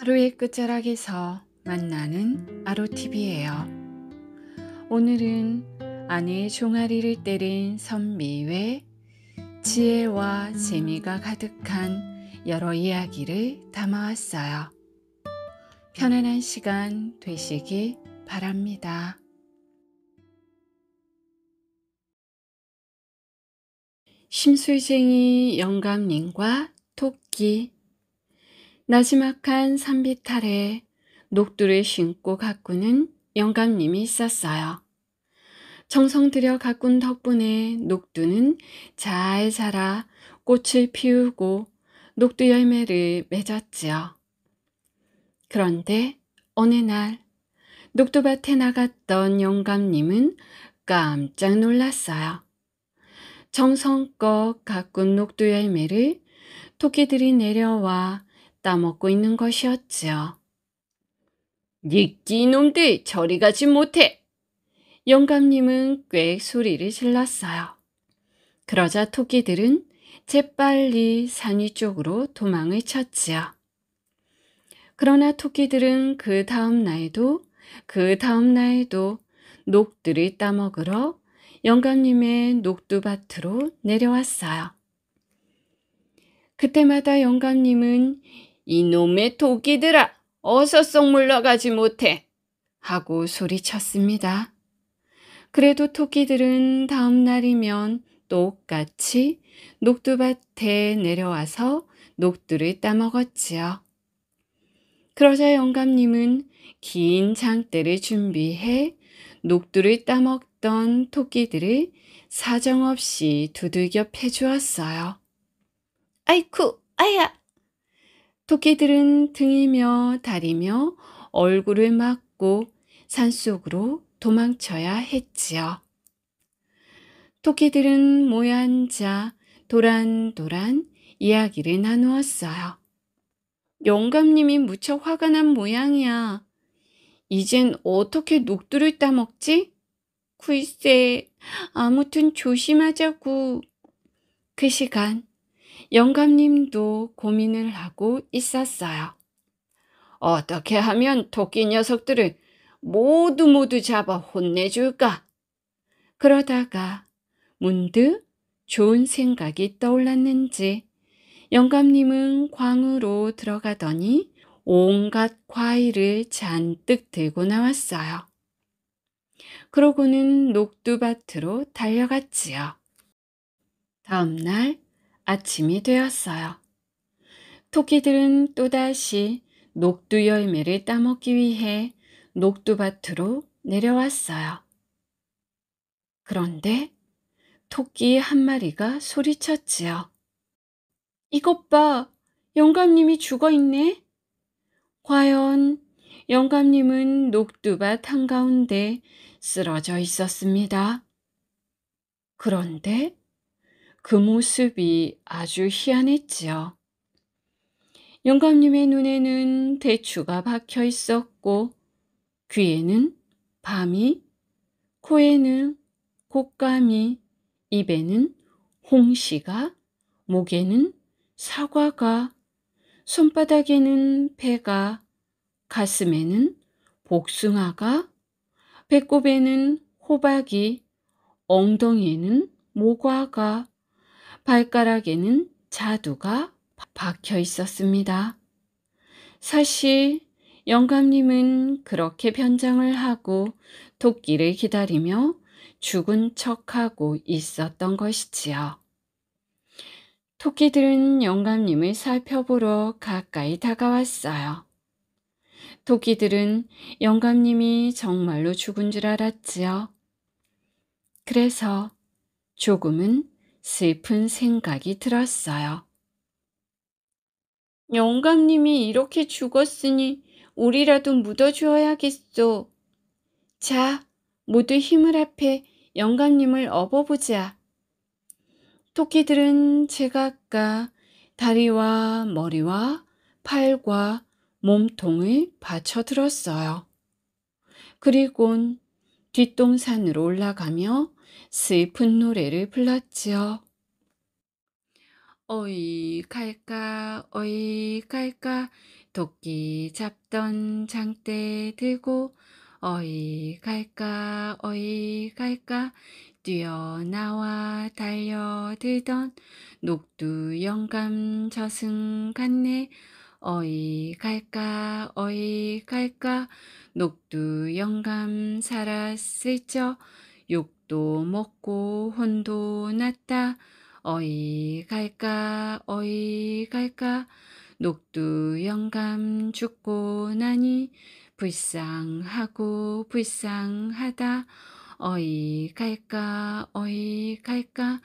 하루의 끝자락에서 만나는 아로TV예요. 오늘은 아내의 종아리를 때린 선미의 지혜와 재미가 가득한 여러 이야기를 담아왔어요. 편안한 시간 되시기 바랍니다. 심술쟁이 영감님과 토끼 나지막한 산비탈에 녹두를 심고 가꾸는 영감님이 있었어요. 정성 들여 가꾼 덕분에 녹두는 잘 자라 꽃을 피우고 녹두 열매를 맺었지요. 그런데 어느 날 녹두밭에 나갔던 영감님은 깜짝 놀랐어요. 정성껏 가꾼 녹두 열매를 토끼들이 내려와 따먹고 있는 것이었지요. 니끼 놈들 저리 가지 못해. 영감님은 꽤 소리를 질렀어요. 그러자 토끼들은 재빨리 산 위쪽으로 도망을 쳤지요. 그러나 토끼들은 그 다음 날도 그 다음 날도 녹두를 따먹으러 영감님의 녹두밭으로 내려왔어요. 그때마다 영감님은 이놈의 토끼들아 어서 쏙 물러가지 못해 하고 소리쳤습니다. 그래도 토끼들은 다음 날이면 똑같이 녹두밭에 내려와서 녹두를 따먹었지요. 그러자 영감님은 긴 장대를 준비해 녹두를 따먹던 토끼들을 사정없이 두들겨 패주었어요. 아이쿠, 아야, 토끼들은 등이며 다리며 얼굴을 막고 산속으로 도망쳐야 했지요. 토끼들은 모여앉아 도란도란 이야기를 나누었어요. 영감님이 무척 화가 난 모양이야. 이젠 어떻게 녹두를 따먹지? 글쎄, 아무튼 조심하자고. 그 시간 영감님도 고민을 하고 있었어요. 어떻게 하면 토끼 녀석들을 모두 모두 잡아 혼내줄까? 그러다가 문득 좋은 생각이 떠올랐는지 영감님은 광으로 들어가더니 온갖 과일을 잔뜩 들고 나왔어요. 그러고는 녹두밭으로 달려갔지요. 다음날 아침이 되었어요. 토끼들은 또다시 녹두 열매를 따먹기 위해 녹두밭으로 내려왔어요. 그런데 토끼 한 마리가 소리쳤지요. 이것 봐, 영감님이 죽어 있네. 과연 영감님은 녹두밭 한가운데 쓰러져 있었습니다. 그런데 그 모습이 아주 희한했지요. 영감님의 눈에는 대추가 박혀 있었고 귀에는 밤이, 코에는 곶감이, 입에는 홍시가, 목에는 사과가, 손바닥에는 배가, 가슴에는 복숭아가, 배꼽에는 호박이, 엉덩이에는 모과가, 발가락에는 자두가 박혀 있었습니다. 사실 영감님은 그렇게 변장을 하고 토끼를 기다리며 죽은 척하고 있었던 것이지요. 토끼들은 영감님을 살펴보러 가까이 다가왔어요. 토끼들은 영감님이 정말로 죽은 줄 알았지요. 그래서 조금은 슬픈 생각이 들었어요. 영감님이 이렇게 죽었으니 우리라도 묻어주어야겠소. 자, 모두 힘을 합해 영감님을 업어보자. 토끼들은 제각각 다리와 머리와 팔과 몸통을 받쳐들었어요. 그리고 뒷동산으로 올라가며 슬픈 노래를 불렀지요. 어이 갈까 어이 갈까 도끼 잡던 장대 들고 어이 갈까 어이 갈까 뛰어나와 달려들던 녹두 영감 저승 갔네 어이 갈까 어이 갈까 녹두 영감 살았을 적또 먹고 혼도 났다. 어이 갈까 어이 갈까 녹두 영감 죽고 나니 불쌍하고 불쌍하다. 어이 갈까 어이 갈까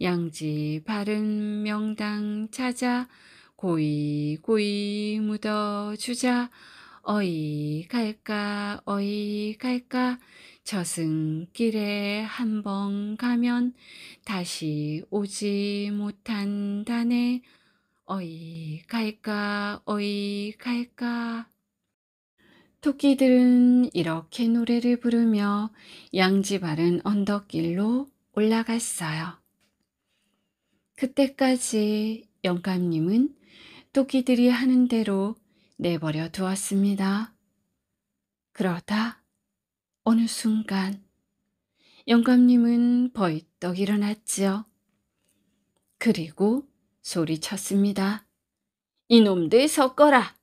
양지 바른 명당 찾아 고이 고이 묻어주자 어이 갈까 어이 갈까 저승길에 한 번 가면 다시 오지 못한다네 어이 갈까 어이 갈까 토끼들은 이렇게 노래를 부르며 양지바른 언덕길로 올라갔어요. 그때까지 영감님은 토끼들이 하는 대로 내버려 두었습니다. 그러다 어느 순간 영감님은 벌떡 일어났지요. 그리고 소리쳤습니다. 이놈들 섞어라!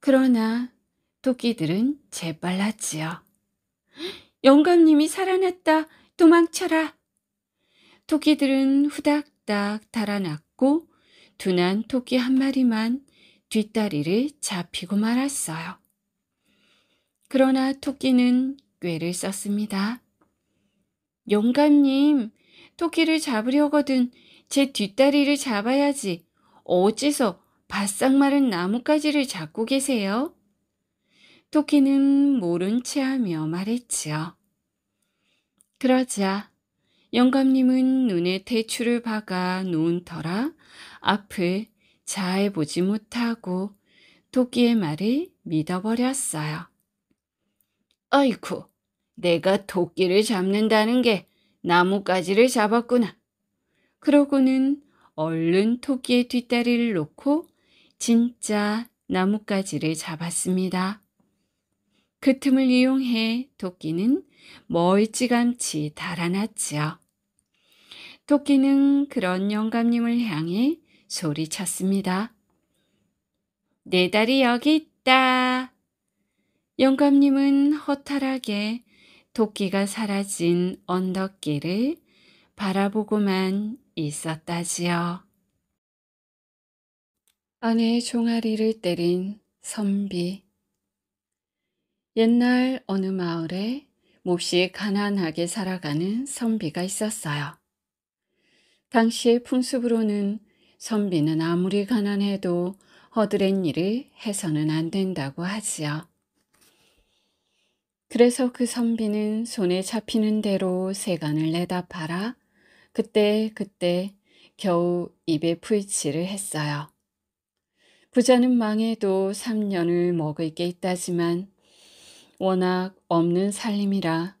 그러나 토끼들은 재빨랐지요. 영감님이 살아났다! 도망쳐라! 토끼들은 후닥닥 달아났고 둔한 토끼 한 마리만 뒷다리를 잡히고 말았어요. 그러나 토끼는 꾀를 썼습니다. 영감님, 토끼를 잡으려거든 제 뒷다리를 잡아야지. 어째서 바싹 마른 나뭇가지를 잡고 계세요? 토끼는 모른 체 하며 말했지요. 그러자 영감님은 눈에 대추를 박아 놓은 터라 앞을 잘 보지 못하고 토끼의 말을 믿어버렸어요. 어이쿠, 내가 토끼를 잡는다는 게 나뭇가지를 잡았구나. 그러고는 얼른 토끼의 뒷다리를 놓고 진짜 나뭇가지를 잡았습니다. 그 틈을 이용해 토끼는 멀찌감치 달아났지요. 토끼는 그런 영감님을 향해 소리쳤습니다. 내달이 여기 있다. 영감님은 허탈하게 토끼가 사라진 언덕길을 바라보고만 있었다지요. 아내의 종아리를 때린 선비. 옛날 어느 마을에 몹시 가난하게 살아가는 선비가 있었어요. 당시의 풍습으로는 선비는 아무리 가난해도 허드렛 일을 해서는 안 된다고 하지요. 그래서 그 선비는 손에 잡히는 대로 세간을 내다 팔아 그때 그때 겨우 입에 풀칠을 했어요. 부자는 망해도 3년을 먹을 게 있다지만 워낙 없는 살림이라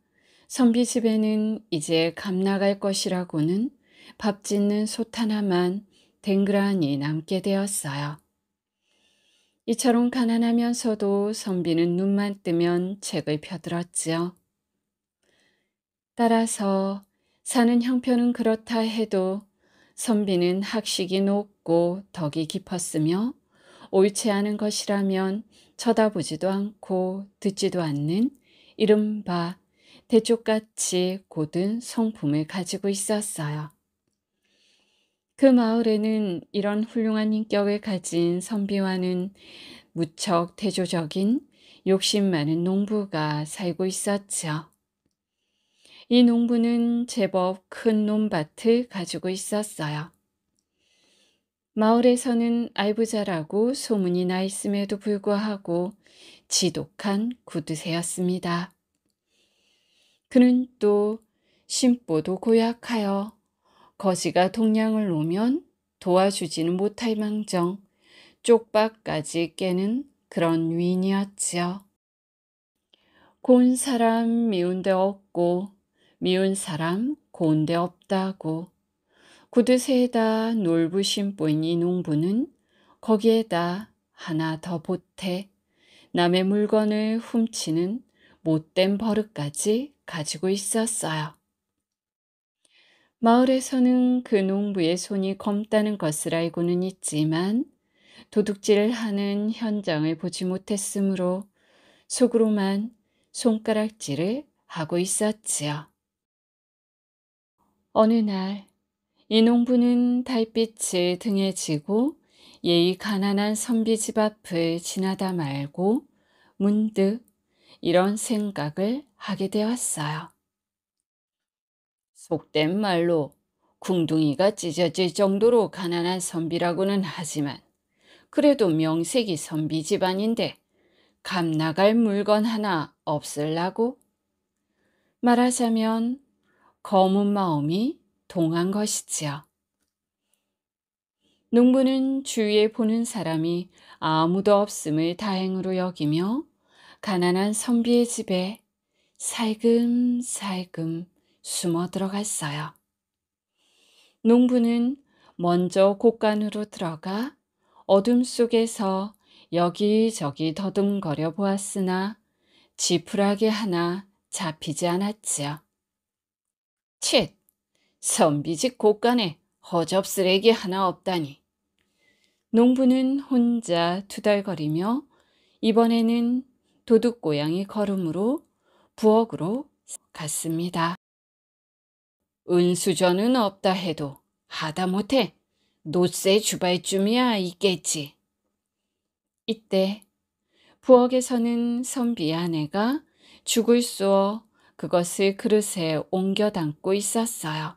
선비 집에는 이제 감나갈 것이라고는 밥 짓는 솥 하나만 댕그란히 남게 되었어요. 이처럼 가난하면서도 선비는 눈만 뜨면 책을 펴들었지요. 따라서 사는 형편은 그렇다 해도 선비는 학식이 높고 덕이 깊었으며 옳지 않은 것이라면 쳐다보지도 않고 듣지도 않는 이른바 대쪽같이 곧은 성품을 가지고 있었어요. 그 마을에는 이런 훌륭한 인격을 가진 선비와는 무척 대조적인 욕심 많은 농부가 살고 있었죠. 이 농부는 제법 큰 논밭을 가지고 있었어요. 마을에서는 알부자라고 소문이 나 있음에도 불구하고 지독한 구두쇠였습니다. 그는 또 심보도 고약하여 거지가 동량을 놓으면 도와주지는 못할 망정 쪽박까지 깨는 그런 위인이었지요. 고운 사람 미운 데 없고 미운 사람 고운 데 없다고 구두쇠에다 놀부심 보인 이 농부는 거기에다 하나 더 보태 남의 물건을 훔치는 못된 버릇까지 가지고 있었어요. 마을에서는 그 농부의 손이 검다는 것을 알고는 있지만 도둑질을 하는 현장을 보지 못했으므로 속으로만 손가락질을 하고 있었지요. 어느 날 이 농부는 달빛을 등에 지고 예의 가난한 선비 집 앞을 지나다 말고 문득 이런 생각을 하게 되었어요. 속된 말로 궁둥이가 찢어질 정도로 가난한 선비라고는 하지만 그래도 명색이 선비 집안인데 감 나갈 물건 하나 없을라고? 말하자면 검은 마음이 동한 것이지요. 농부는 주위에 보는 사람이 아무도 없음을 다행으로 여기며 가난한 선비의 집에 살금살금 숨어 들어갔어요. 농부는 먼저 곳간으로 들어가 어둠 속에서 여기저기 더듬거려 보았으나 지푸라기 하나 잡히지 않았지요. 칫! 선비집 곳간에 허접 쓰레기 하나 없다니. 농부는 혼자 투덜거리며 이번에는 도둑고양이 걸음으로 부엌으로 갔습니다. 은수저는 없다 해도 하다못해 노쇠 주발쯤이야 있겠지. 이때 부엌에서는 선비 아내가 죽을 쏘어 그것을 그릇에 옮겨 담고 있었어요.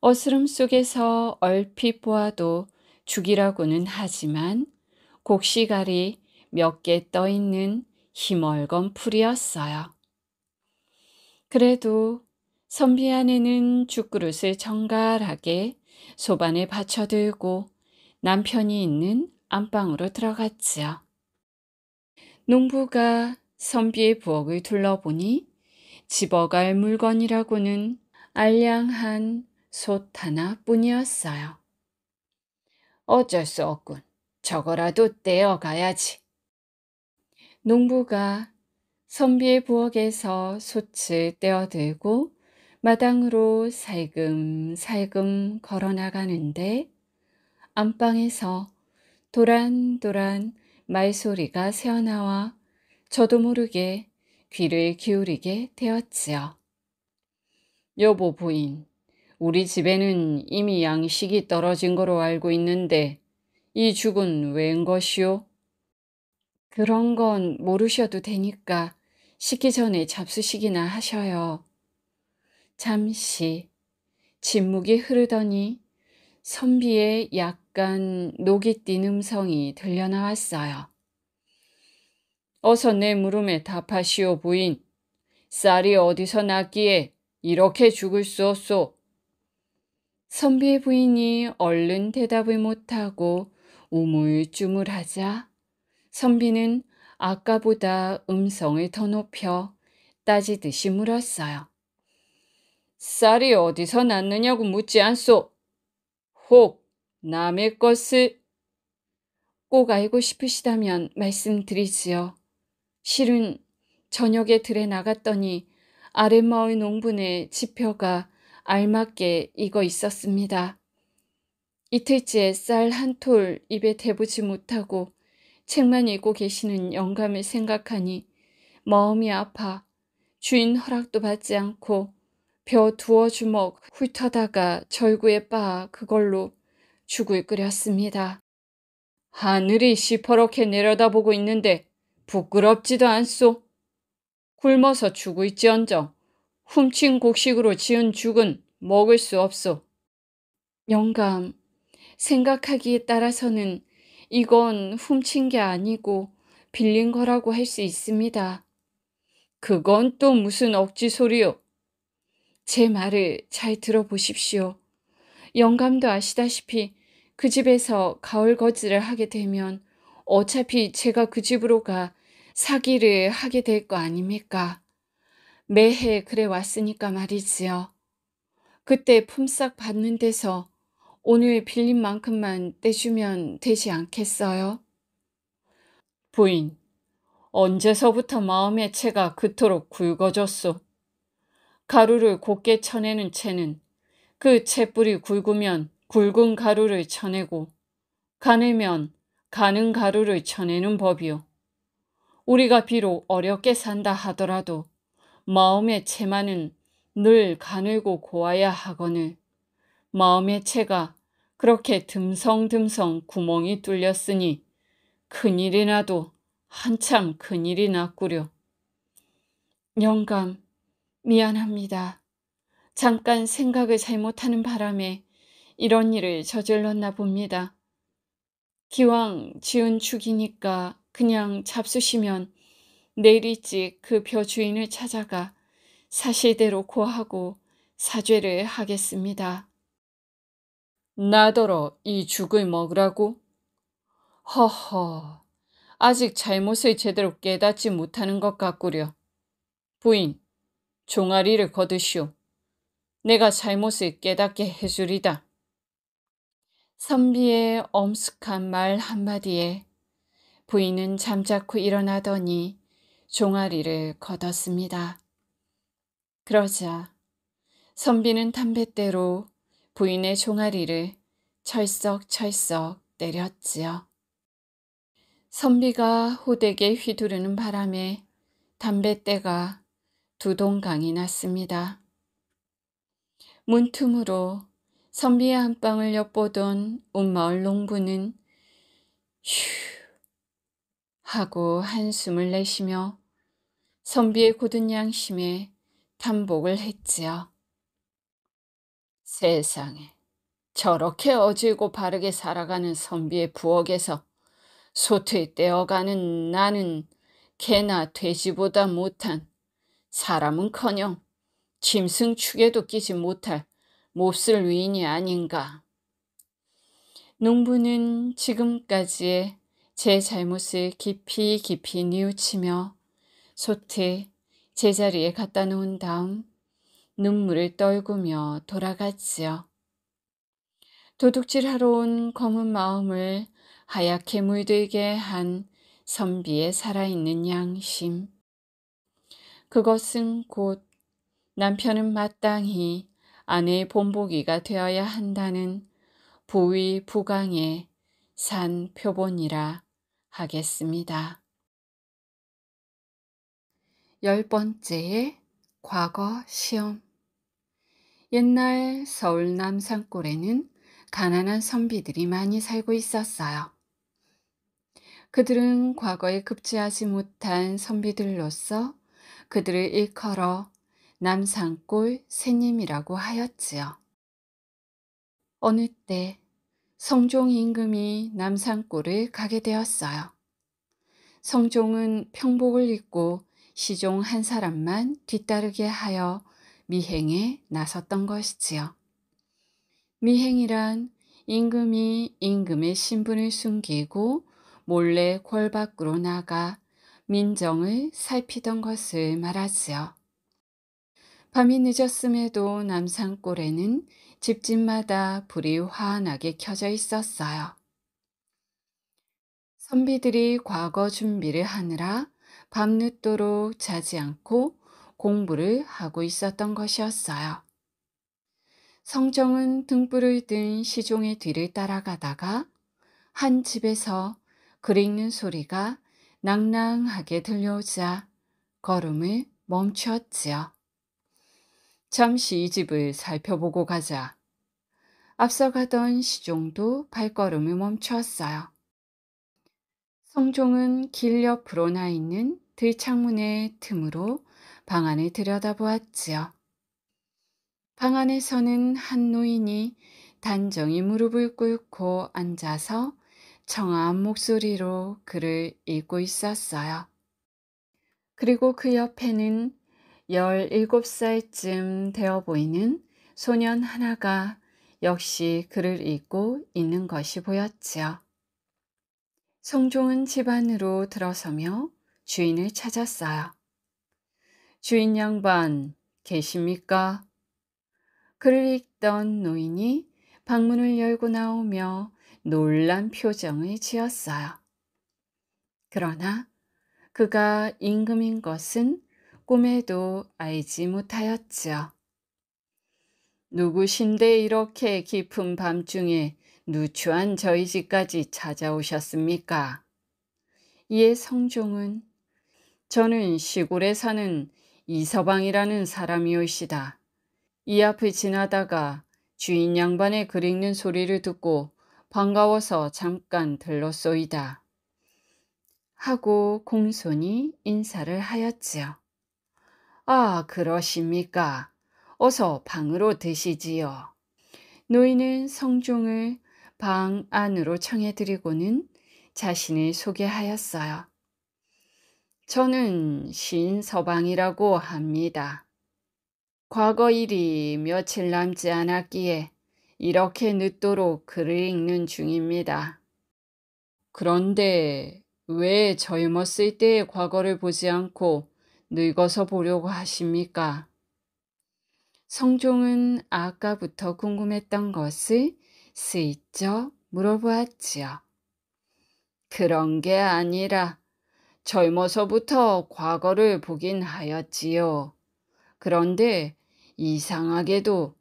어스름 속에서 얼핏 보아도 죽이라고는 하지만 곡식알이몇 개 떠있는 희멀건 풀이었어요. 그래도 선비 아내는 죽그릇을 정갈하게 소반에 받쳐들고 남편이 있는 안방으로 들어갔지요. 농부가 선비의 부엌을 둘러보니 집어갈 물건이라고는 알량한 솥 하나뿐이었어요. 어쩔 수 없군. 저거라도 떼어가야지. 농부가 선비의 부엌에서 솥을 떼어들고 마당으로 살금살금 걸어 나가는데 안방에서 도란도란 말소리가 새어나와 저도 모르게 귀를 기울이게 되었지요. 여보 부인, 우리 집에는 이미 양식이 떨어진 거로 알고 있는데 이 죽은 웬 것이오? 그런 건 모르셔도 되니까 식기 전에 잡수시기나 하셔요. 잠시 침묵이 흐르더니 선비의 약간 녹이 띈 음성이 들려나왔어요. 어서 내 물음에 답하시오 부인. 쌀이 어디서 났기에 이렇게 죽을 수 없소. 선비의 부인이 얼른 대답을 못하고 우물쭈물하자 선비는 아까보다 음성을 더 높여 따지듯이 물었어요. 쌀이 어디서 났느냐고 묻지 않소. 혹 남의 것을 꼭 알고 싶으시다면 말씀드리지요. 실은 저녁에 들에 나갔더니 아랫마을 농분의 지표가 알맞게 익어 있었습니다. 이틀째 쌀 한 톨 입에 대보지 못하고 책만 읽고 계시는 영감을 생각하니 마음이 아파 주인 허락도 받지 않고 벼 두어 주먹 훑어다가 절구에 빠 그걸로 죽을 끓였습니다. 하늘이 시퍼렇게 내려다보고 있는데 부끄럽지도 않소. 굶어서 죽을지언정 훔친 곡식으로 지은 죽은 먹을 수 없소. 영감, 생각하기에 따라서는 이건 훔친 게 아니고 빌린 거라고 할 수 있습니다. 그건 또 무슨 억지 소리요? 제 말을 잘 들어보십시오. 영감도 아시다시피 그 집에서 가을 거지를 하게 되면 어차피 제가 그 집으로 가 사기를 하게 될 거 아닙니까? 매해 그래 왔으니까 말이지요. 그때 품삯 받는 데서 오늘 빌린 만큼만 떼주면 되지 않겠어요? 부인, 언제서부터 마음의 채가 그토록 굵어졌소? 가루를 곱게 쳐내는 채는 그 채뿔이 굵으면 굵은 가루를 쳐내고 가늘면 가는 가루를 쳐내는 법이요. 우리가 비록 어렵게 산다 하더라도 마음의 채만은 늘 가늘고 고와야 하거늘 마음의 채가 그렇게 듬성듬성 구멍이 뚫렸으니 큰일이 나도 한참 큰일이 났구려. 영감, 미안합니다. 잠깐 생각을 잘못하는 바람에 이런 일을 저질렀나 봅니다. 기왕 지은 축이니까 그냥 잡수시면 내일 일찍 그벼 주인을 찾아가 사실대로 고하고 사죄를 하겠습니다. 나더러 이 죽을 먹으라고? 허허, 아직 잘못을 제대로 깨닫지 못하는 것 같구려. 부인, 종아리를 거두시오. 내가 잘못을 깨닫게 해주리다. 선비의 엄숙한 말 한마디에 부인은 잠자코 일어나더니 종아리를 걷었습니다. 그러자 선비는 담뱃대로 부인의 종아리를 철썩철썩 내렸지요. 선비가 호되게 휘두르는 바람에 담뱃대가 두동강이 났습니다. 문틈으로 선비의 한방을 엿보던 온마을 농부는 휴 하고 한숨을 내쉬며 선비의 고은 양심에 탄복을 했지요. 세상에 저렇게 어질고 바르게 살아가는 선비의 부엌에서 소트에 떼어가는 나는 개나 돼지보다 못한 사람은커녕 짐승축에도 끼지 못할 몹쓸 위인이 아닌가. 농부는 지금까지의 제 잘못을 깊이 깊이 뉘우치며 소트 제자리에 갖다 놓은 다음 눈물을 떨구며 돌아갔지요. 도둑질하러 온 검은 마음을 하얗게 물들게 한 선비의 살아있는 양심. 그것은 곧 남편은 마땅히 아내의 본보기가 되어야 한다는 부위 부강의 산 표본이라 하겠습니다. 열 번째의 과거 시험 옛날 서울 남산골에는 가난한 선비들이 많이 살고 있었어요. 그들은 과거에 급제하지 못한 선비들로서 그들을 일컬어 남산골 새님이라고 하였지요. 어느 때 성종 임금이 남산골을 가게 되었어요. 성종은 평복을 입고 시종 한 사람만 뒤따르게 하여 미행에 나섰던 것이지요. 미행이란 임금이 임금의 신분을 숨기고 몰래 골 밖으로 나가 민정을 살피던 것을 말하지요. 밤이 늦었음에도 남산골에는 집집마다 불이 환하게 켜져 있었어요. 선비들이 과거 준비를 하느라 밤늦도록 자지 않고 공부를 하고 있었던 것이었어요. 성정은 등불을 든 시종의 뒤를 따라가다가 한 집에서 글 읽는 소리가 낭낭하게 들려오자 걸음을 멈추었지요. 잠시 이 집을 살펴보고 가자. 앞서가던 시종도 발걸음을 멈추었어요. 성종은 길 옆으로 나 있는 들창문의 틈으로 방 안을 들여다보았지요. 방 안에서는 한 노인이 단정히 무릎을 꿇고 앉아서 청아한 목소리로 글을 읽고 있었어요. 그리고 그 옆에는 17살쯤 되어 보이는 소년 하나가 역시 글을 읽고 있는 것이 보였지요. 송종은집 안으로 들어서며 주인을 찾았어요. 주인 양반, 계십니까? 글을 읽던 노인이 방문을 열고 나오며 놀란 표정을 지었어요. 그러나 그가 임금인 것은 꿈에도 알지 못하였지요. 누구신데 이렇게 깊은 밤중에 누추한 저희 집까지 찾아오셨습니까? 이에 성종은 저는 시골에 사는 이서방이라는 사람이올시다. 이 앞을 지나다가 주인 양반의 글 읽는 소리를 듣고 반가워서 잠깐 들렀소이다. 하고 공손히 인사를 하였지요. 아, 그러십니까? 어서 방으로 드시지요. 노인은 성종을 방 안으로 청해드리고는 자신을 소개하였어요. 저는 신서방이라고 합니다. 과거 일이 며칠 남지 않았기에 이렇게 늦도록 글을 읽는 중입니다. 그런데 왜 젊었을 때의 과거를 보지 않고 늙어서 보려고 하십니까? 성종은 아까부터 궁금했던 것을 슬쩍 물어보았지요. 그런 게 아니라 젊어서부터 과거를 보긴 하였지요. 그런데 이상하게도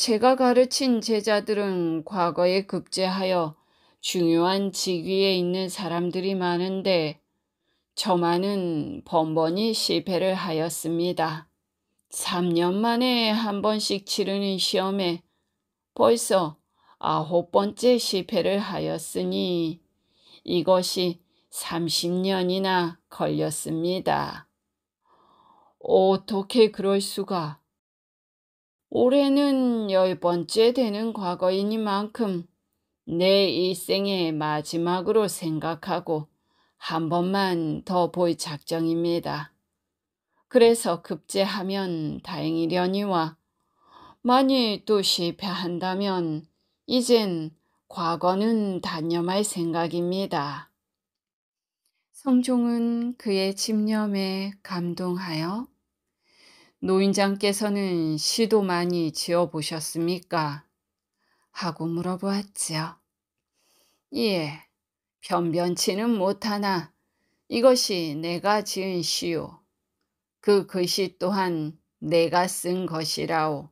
제가 가르친 제자들은 과거에 급제하여 중요한 직위에 있는 사람들이 많은데 저만은 번번이 실패를 하였습니다. 3년 만에 한 번씩 치르는 시험에 벌써 아홉 번째 실패를 하였으니 이것이 30년이나 걸렸습니다. 어떻게 그럴 수가? 올해는 열 번째 되는 과거이니만큼 내 일생의 마지막으로 생각하고 한 번만 더보볼 작정입니다. 그래서 급제하면 다행이려니와 만일 또 실패한다면 이젠 과거는 단념할 생각입니다. 성종은 그의 집념에 감동하여 노인장께서는 시도 많이 지어 보셨습니까? 하고 물어보았지요. 예, 변변치는 못하나 이것이 내가 지은 시요. 그 글씨 또한 내가 쓴 것이라오.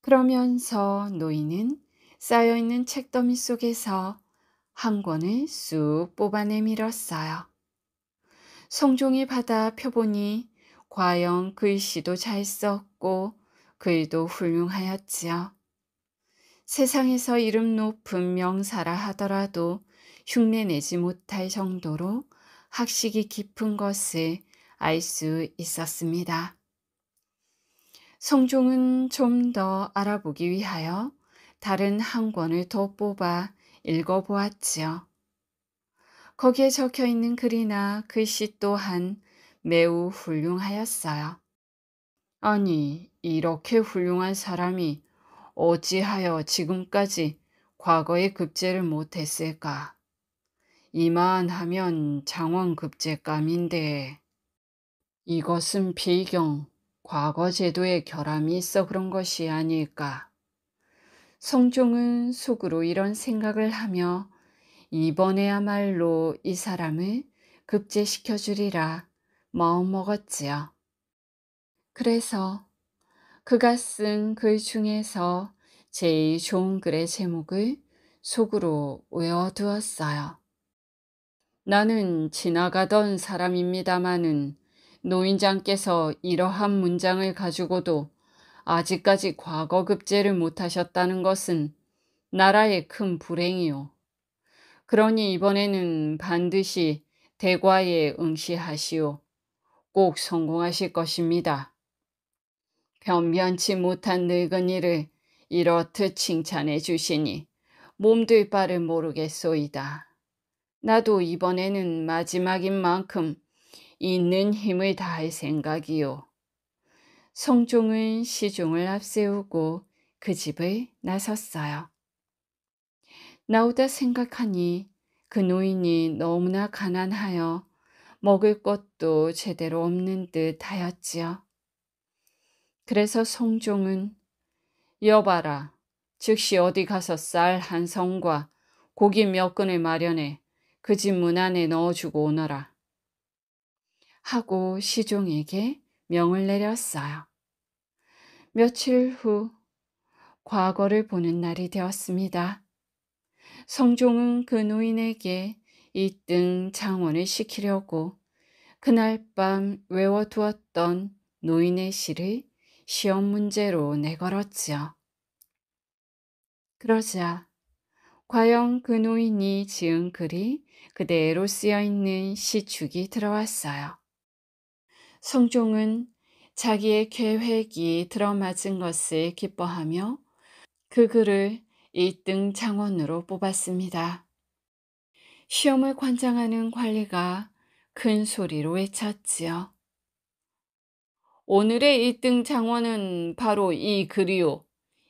그러면서 노인은 쌓여있는 책더미 속에서 한 권을 쑥 뽑아내밀었어요. 성종이 받아 펴보니 과연 글씨도잘 썼고 글도 훌륭하였지요. 세상에서 이름 높은 명사라 하더라도 흉내내지 못할 정도로 학식이 깊은 것을 알 수 있었습니다. 성종은 좀 더 알아보기 위하여 다른 한 권을 더 뽑아 읽어보았지요. 거기에 적혀 있는 글이나 글씨 또한 매우 훌륭하였어요. 아니, 이렇게 훌륭한 사람이 어찌하여 지금까지 과거에 급제를 못했을까? 이만 하면 장원급제감인데 이것은 비경, 과거 제도의 결함이 있어 그런 것이 아닐까. 성종은 속으로 이런 생각을 하며 이번에야말로 이 사람을 급제시켜주리라 마음먹었지요. 그래서 그가 쓴 글 중에서 제일 좋은 글의 제목을 속으로 외워두었어요. 나는 지나가던 사람입니다마는 노인장께서 이러한 문장을 가지고도 아직까지 과거 급제를 못하셨다는 것은 나라의 큰 불행이요. 그러니 이번에는 반드시 대과에 응시하시오. 꼭 성공하실 것입니다. 변변치 못한 늙은이를 이렇듯 칭찬해 주시니 몸둘 바를 모르겠소이다. 나도 이번에는 마지막인 만큼 있는 힘을 다할 생각이요. 성종은 시종을 앞세우고 그 집을 나섰어요. 나오다 생각하니 그 노인이 너무나 가난하여 먹을 것도 제대로 없는 듯 하였지요. 그래서 송종은 여봐라 즉시 어디 가서 쌀한 성과 고기 몇 근을 마련해 그 집 문 안에 넣어주고 오너라. 하고 시종에게 명을 내렸어요. 며칠 후 과거를 보는 날이 되었습니다. 성종은 그 노인에게 1등창원을 시키려고 그날 밤 외워두었던 노인의 시를 시험 문제로 내걸었지요. 그러자 과연 그 노인이 지은 글이 그대로 쓰여 있는 시축이 들어왔어요. 성종은 자기의 계획이 들어맞은 것을 기뻐하며 그 글을 1등 창원으로 뽑았습니다. 시험을 관장하는 관리가 큰 소리로 외쳤지요. 오늘의 1등 장원은 바로 이 글이요.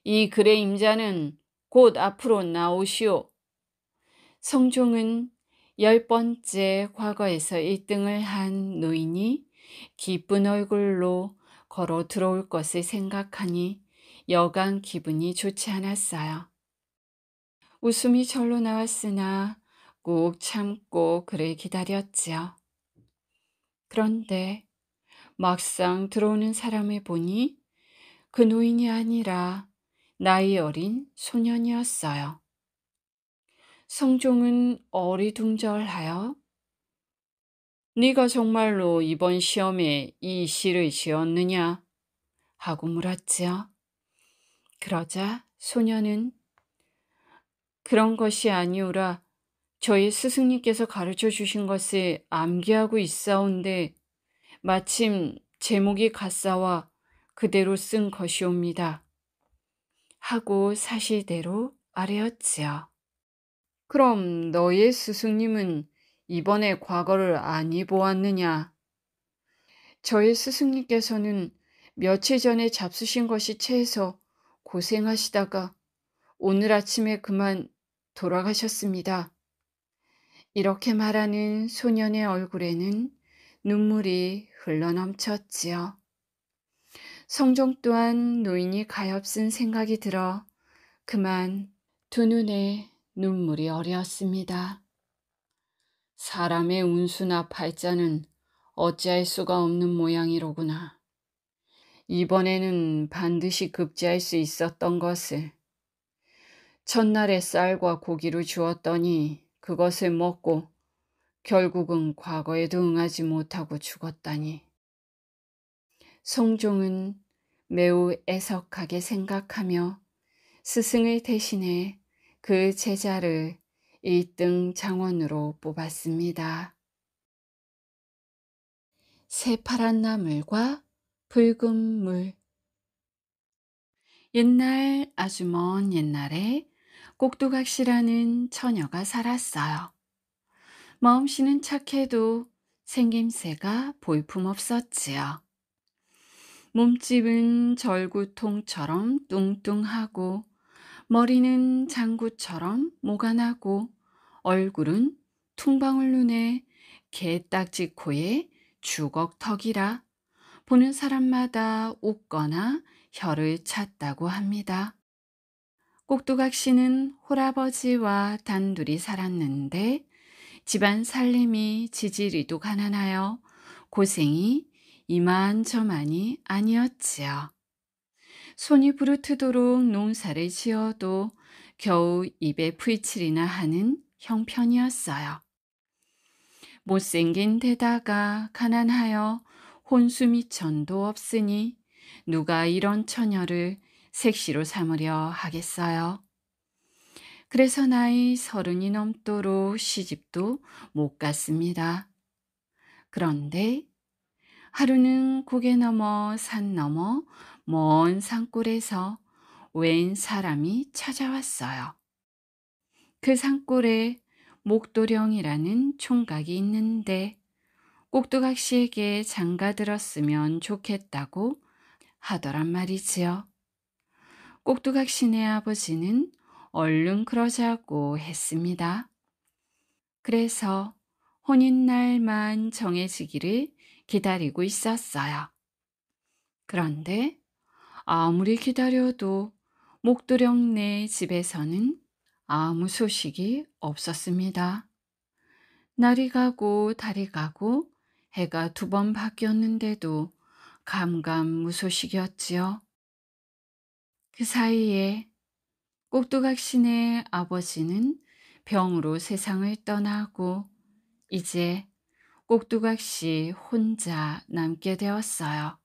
이 글의 임자는 곧 앞으로 나오시오. 성종은 열 번째 과거에서 1등을 한 노인이 기쁜 얼굴로 걸어 들어올 것을 생각하니 여간 기분이 좋지 않았어요. 웃음이 절로 나왔으나 꾹 참고 그를 기다렸지요. 그런데 막상 들어오는 사람을 보니 그 노인이 아니라 나이 어린 소년이었어요. 성종은 어리둥절하여 네가 정말로 이번 시험에 이 시를 지었느냐 하고 물었지요. 그러자 소년은 그런 것이 아니오라 저희 스승님께서 가르쳐 주신 것을 암기하고 있사온데 마침 제목이 가사와 그대로 쓴 것이옵니다. 하고 사실대로 아뢰었지요. 그럼 너의 스승님은 이번에 과거를 아니 보았느냐? 저의 스승님께서는 며칠 전에 잡수신 것이 채해서 고생하시다가 오늘 아침에 그만 돌아가셨습니다. 이렇게 말하는 소년의 얼굴에는 눈물이 흘러넘쳤지요. 성종 또한 노인이 가엾은 생각이 들어 그만 두 눈에 눈물이 어렸습니다. 사람의 운수나 팔자는 어찌할 수가 없는 모양이로구나. 이번에는 반드시 급제할 수 있었던 것을 첫날에 쌀과 고기로 주었더니 그것을 먹고 결국은 과거에 응하지 못하고 죽었다니. 송종은 매우 애석하게 생각하며 스승을 대신해 그 제자를 1등 장원으로 뽑았습니다. 새파란 나물과 붉은 물 옛날 아주 먼 옛날에 꼭두각시라는 처녀가 살았어요. 마음씨는 착해도 생김새가 볼품없었지요. 몸집은 절구통처럼 뚱뚱하고 머리는 장구처럼 모가 나고 얼굴은 퉁방울 눈에 개딱지 코에 주걱턱이라 보는 사람마다 웃거나 혀를 찼다고 합니다. 꼭두각 씨는 홀아버지와 단둘이 살았는데 집안 살림이 지지리도 가난하여 고생이 이만저만이 아니었지요. 손이 부르트도록 농사를 지어도 겨우 입에 풀칠이나 하는 형편이었어요. 못생긴 데다가 가난하여 혼수미천도 없으니 누가 이런 처녀를 색시로 삼으려 하겠어요. 그래서 나이 서른이 넘도록 시집도 못 갔습니다. 그런데 하루는 고개 넘어 산 넘어 먼 산골에서 웬 사람이 찾아왔어요. 그 산골에 목도령이라는 총각이 있는데 꼭두각시에게 장가 들었으면 좋겠다고 하더란 말이지요. 꼭두각 신의 아버지는 얼른 그러자고 했습니다. 그래서 혼인날만 정해지기를 기다리고 있었어요. 그런데 아무리 기다려도 목도령네 집에서는 아무 소식이 없었습니다. 날이 가고 달이 가고 해가 두 번 바뀌었는데도 감감무소식이었지요. 그 사이에 꼭두각신의 아버지는 병으로 세상을 떠나고 이제 꼭두각시 혼자 남게 되었어요.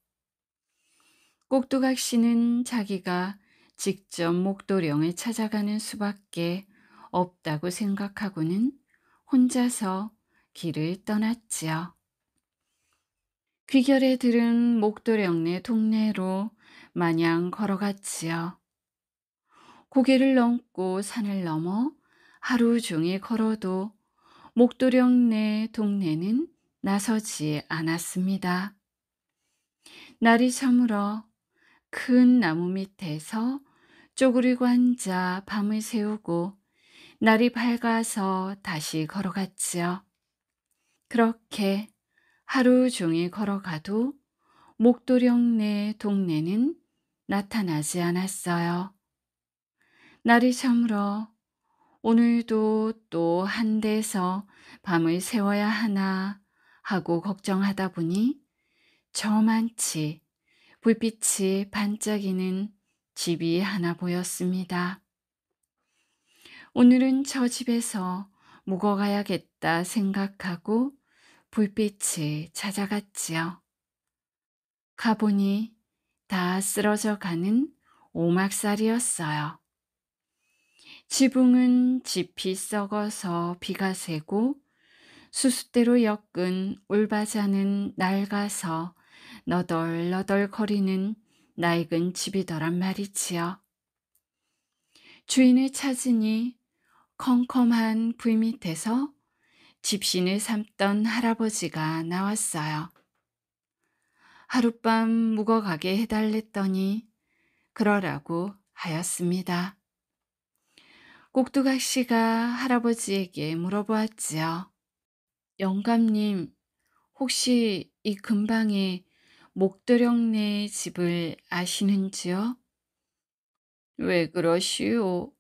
꼭두각시는 자기가 직접 목도령을 찾아가는 수밖에 없다고 생각하고는 혼자서 길을 떠났지요. 귀결에 들은 목도령네 동네로 마냥 걸어갔지요. 고개를 넘고 산을 넘어 하루 종일 걸어도 목도령 내 동네는 나서지 않았습니다. 날이 저물어 큰 나무 밑에서 쪼그리고 앉아 밤을 새우고 날이 밝아서 다시 걸어갔지요. 그렇게 하루 종일 걸어가도 목도령 내 동네는 나타나지 않았어요. 날이 저물어 오늘도 또 한대서 밤을 세워야 하나 하고 걱정하다 보니 저만치 불빛이 반짝이는 집이 하나 보였습니다. 오늘은 저 집에서 묵어가야겠다 생각하고 불빛이 찾아갔지요. 가보니 다 쓰러져 가는 오막살이었어요. 지붕은 짚이 썩어서 비가 새고 수수대로 엮은 올바자는 낡아서 너덜너덜 거리는 낡은 집이더란 말이지요. 주인을 찾으니 컴컴한 불 밑에서 집신을 삼던 할아버지가 나왔어요. 하룻밤 묵어가게 해달랬더니 그러라고 하였습니다. 꼭두각 씨가 할아버지에게 물어보았지요. 영감님, 혹시 이 근방에 목도령네 집을 아시는지요? 왜 그러시오?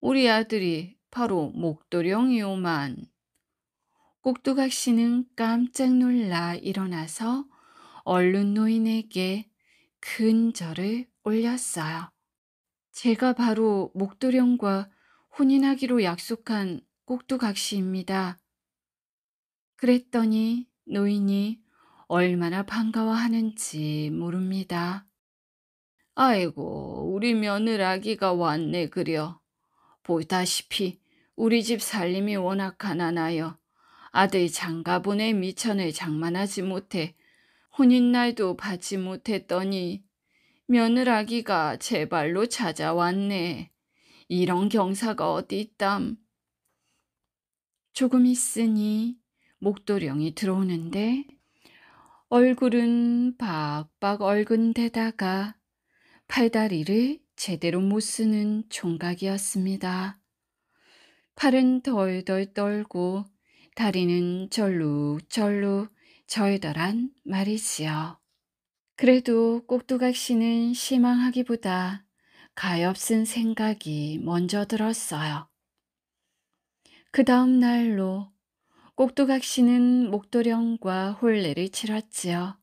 우리 아들이 바로 목도령이오만. 꼭두각 씨는 깜짝 놀라 일어나서 얼른 노인에게 큰 절을 올렸어요. 제가 바로 목도령과 혼인하기로 약속한 꼭두각시입니다. 그랬더니 노인이 얼마나 반가워하는지 모릅니다. 아이고, 우리 며느 아기가 왔네 그려. 보다시피 우리 집 살림이 워낙 가난하여 아들 장가보내 미천을 장만하지 못해 혼인날도 받지 못했더니 며느라기가 제 발로 찾아왔네. 이런 경사가 어디 있담. 조금 있으니 목도령이 들어오는데 얼굴은 박박 얼근 데다가 팔다리를 제대로 못 쓰는 총각이었습니다. 팔은 덜덜 떨고 다리는 절룩절룩 절더한 말이지요. 그래도 꼭두각 씨는 실망하기보다 가엾은 생각이 먼저 들었어요. 그 다음 날로 꼭두각 씨는 목도령과 홀례를 치렀지요.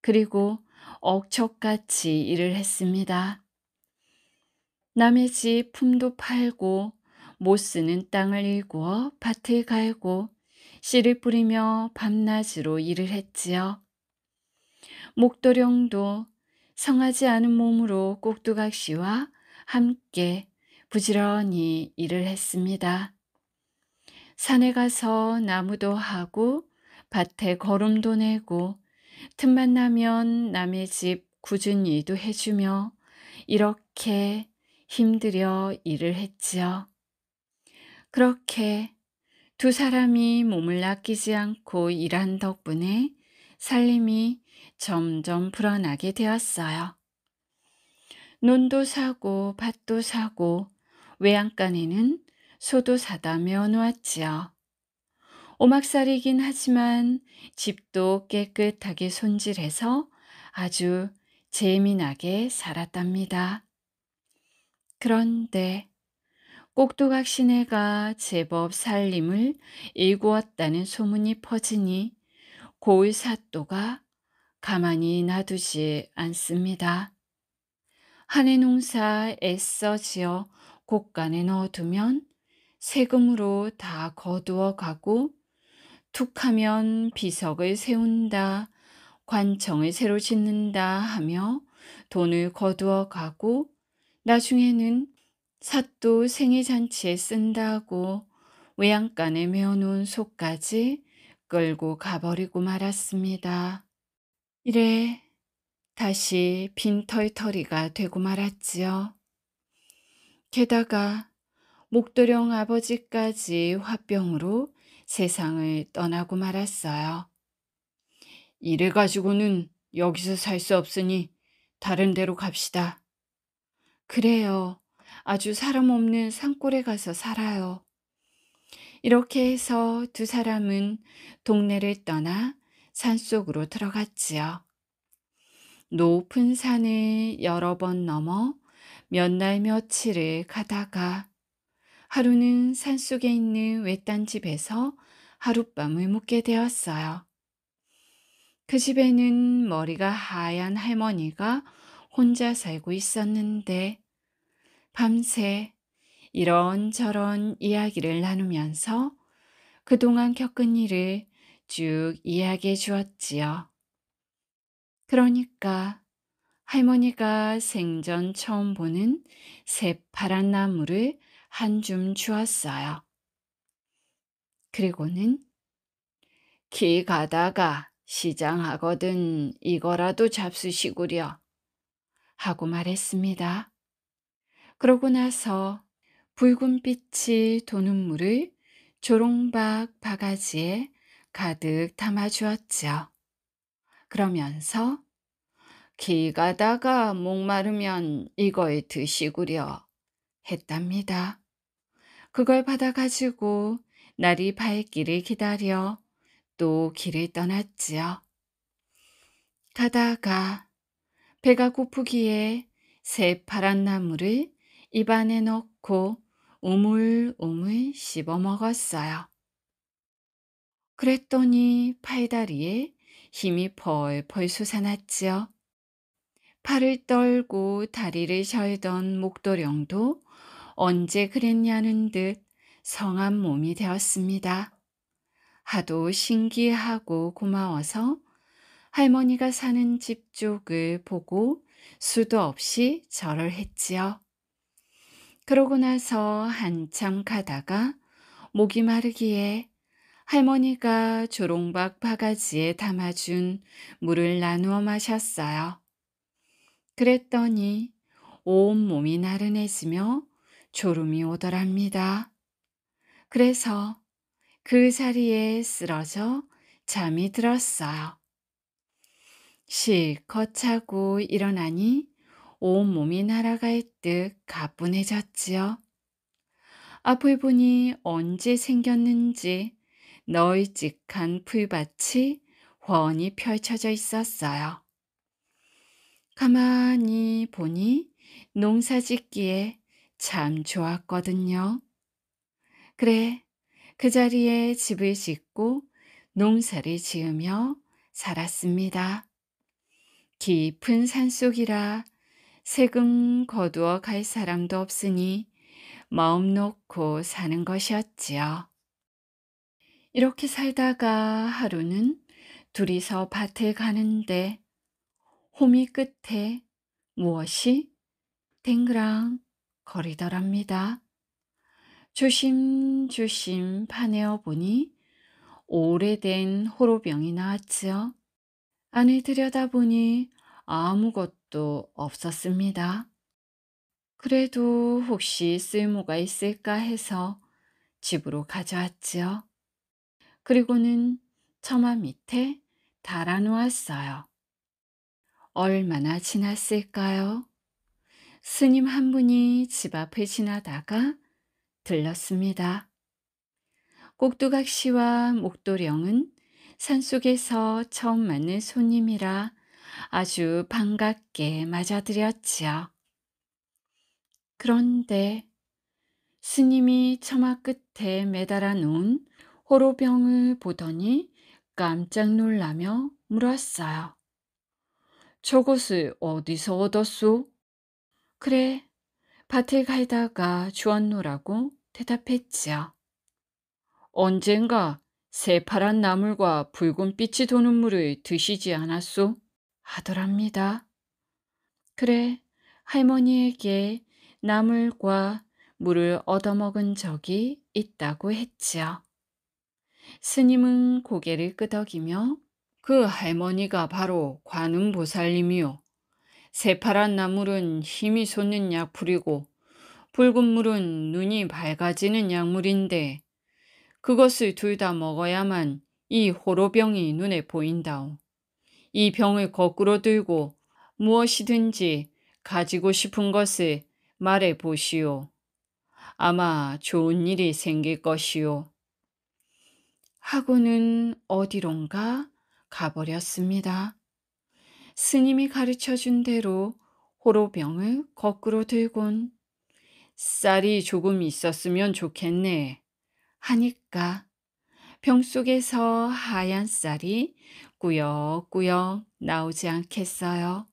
그리고 억척같이 일을 했습니다. 남의 집 품도 팔고 못 쓰는 땅을 일구어 밭을 갈고 씨를 뿌리며 밤낮으로 일을 했지요. 목도령도 성하지 않은 몸으로 꼭두각 씨와 함께 부지런히 일을 했습니다. 산에 가서 나무도 하고 밭에 거름도 내고 틈만 나면 남의 집구은일도 해주며 이렇게 힘들여 일을 했지요. 그렇게 두 사람이 몸을 아끼지 않고 일한 덕분에 살림이 점점 불어나게 되었어요. 논도 사고 밭도 사고 외양간에는 소도 사다 메어놓았지요. 오막살이긴 하지만 집도 깨끗하게 손질해서 아주 재미나게 살았답니다. 그런데 꼭두각 시내가 제법 살림을 일구었다는 소문이 퍼지니 고을 사또가 가만히 놔두지 않습니다. 한해 농사 애써 지어 곳간에 넣어두면 세금으로 다 거두어 가고 툭하면 비석을 세운다, 관청을 새로 짓는다 하며 돈을 거두어 가고 나중에는 삿도 생일잔치에 쓴다고 외양간에 메어놓은 속까지 끌고 가버리고 말았습니다. 이래 다시 빈털터리가 되고 말았지요. 게다가 목도령 아버지까지 화병으로 세상을 떠나고 말았어요. 이래 가지고는 여기서 살 수 없으니 다른 데로 갑시다. 그래요. 아주 사람 없는 산골에 가서 살아요. 이렇게 해서 두 사람은 동네를 떠나 산속으로 들어갔지요. 높은 산을 여러 번 넘어 몇 날 며칠을 가다가 하루는 산속에 있는 외딴 집에서 하룻밤을 묵게 되었어요. 그 집에는 머리가 하얀 할머니가 혼자 살고 있었는데 밤새 이런저런 이야기를 나누면서 그동안 겪은 일을 쭉 이야기해 주었지요. 그러니까 할머니가 생전 처음 보는 새파란 나무를 한 줌 주었어요. 그리고는 길 가다가 시장하거든 이거라도 잡수시구려 하고 말했습니다. 그러고 나서 붉은 빛이 도는 물을 조롱박 바가지에 가득 담아 주었지요. 그러면서 기가다가 목마르면 이걸 드시구려 했답니다. 그걸 받아가지고 날이 밝기를 기다려 또 길을 떠났지요. 가다가 배가 고프기에 새파란 나무를 입안에 넣고 오물오물 씹어 먹었어요. 그랬더니 팔다리에 힘이 펄펄 솟아났지요. 팔을 떨고 다리를 절던 목도령도 언제 그랬냐는 듯 성한 몸이 되었습니다. 하도 신기하고 고마워서 할머니가 사는 집 쪽을 보고 수도 없이 절을 했지요. 그러고 나서 한참 가다가 목이 마르기에 할머니가 조롱박 바가지에 담아준 물을 나누어 마셨어요. 그랬더니 온 몸이 나른해지며 졸음이 오더랍니다. 그래서 그 자리에 쓰러져 잠이 들었어요. 실컷 자고 일어나니 온몸이 날아갈 듯 가뿐해졌지요. 앞을 보니 언제 생겼는지 널찍한 풀밭이 훤히 펼쳐져 있었어요. 가만히 보니 농사 짓기에 참 좋았거든요. 그래, 그 자리에 집을 짓고 농사를 지으며 살았습니다. 깊은 산속이라 세금 거두어 갈 사람도 없으니 마음 놓고 사는 것이었지요. 이렇게 살다가 하루는 둘이서 밭에 가는데 호미 끝에 무엇이 댕그랑 거리더랍니다. 조심조심 파내어 보니 오래된 호로병이 나왔지요. 안에 들여다보니 아무것도 것도 없었습니다. 그래도 혹시 쓸모가 있을까 해서 집으로 가져왔지요. 그리고는 처마 밑에 달아놓았어요. 얼마나 지났을까요? 스님 한 분이 집 앞을 지나다가 들렀습니다. 꼭두각시와 목도령은 산속에서 처음 만난 손님이라 아주 반갑게 맞아들였지요. 그런데 스님이 처마 끝에 매달아 놓은 호로병을 보더니 깜짝 놀라며 물었어요. 저것을 어디서 얻었소? 그래, 밭에 갈다가 주었노라고 대답했지요. 언젠가 새파란 나물과 붉은 빛이 도는 물을 드시지 않았소? 하더랍니다. 그래, 할머니에게 나물과 물을 얻어먹은 적이 있다고 했지요. 스님은 고개를 끄덕이며 그 할머니가 바로 관음보살님이요. 새파란 나물은 힘이 솟는 약풀이고 붉은 물은 눈이 밝아지는 약물인데 그것을 둘 다 먹어야만 이 호로병이 눈에 보인다오. 이 병을 거꾸로 들고 무엇이든지 가지고 싶은 것을 말해 보시오. 아마 좋은 일이 생길 것이오. 하고는 어디론가 가버렸습니다. 스님이 가르쳐 준 대로 호로병을 거꾸로 들곤 쌀이 조금 있었으면 좋겠네 하니까 병 속에서 하얀 쌀이 꾸역꾸역 나오지 않겠어요?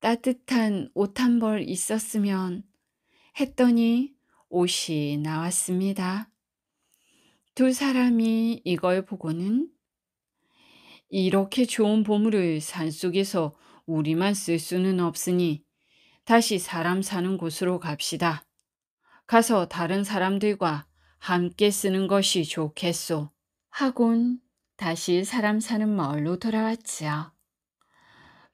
따뜻한 옷 한 벌 있었으면 했더니 옷이 나왔습니다. 두 사람이 이걸 보고는 이렇게 좋은 보물을 산속에서 우리만 쓸 수는 없으니 다시 사람 사는 곳으로 갑시다. 가서 다른 사람들과 함께 쓰는 것이 좋겠소. 하곤 다시 사람 사는 마을로 돌아왔지요.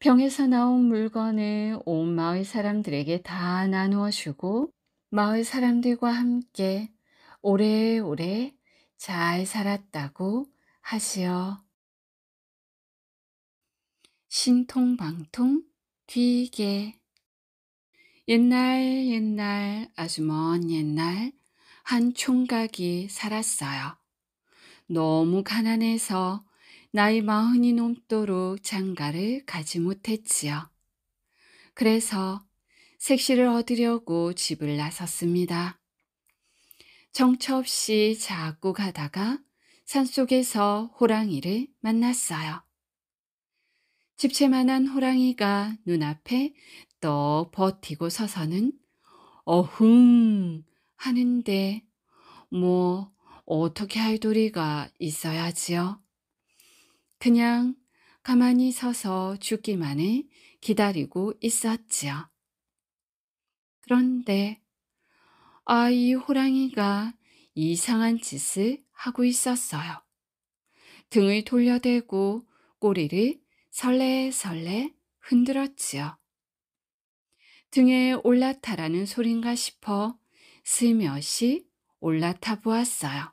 병에서 나온 물건을 온 마을 사람들에게 다 나누어 주고 마을 사람들과 함께 오래오래 잘 살았다고 하시어. 신통방통 뒤게 옛날 옛날 아주 먼 옛날 한 총각이 살았어요. 너무 가난해서 나이 마흔이 넘도록 장가를 가지 못했지요. 그래서 색시를 얻으려고 집을 나섰습니다. 정처 없이 자꾸 가다가 산속에서 호랑이를 만났어요. 집채만한 호랑이가 눈앞에 떡 버티고 서서는 어흥 하는데 뭐 어떻게 할 도리가 있어야지요? 그냥 가만히 서서 죽기만을 기다리고 있었지요. 그런데 아, 이 호랑이가 이상한 짓을 하고 있었어요. 등을 돌려대고 꼬리를 설레설레 흔들었지요. 등에 올라타라는 소린가 싶어 스며시 올라타 보았어요.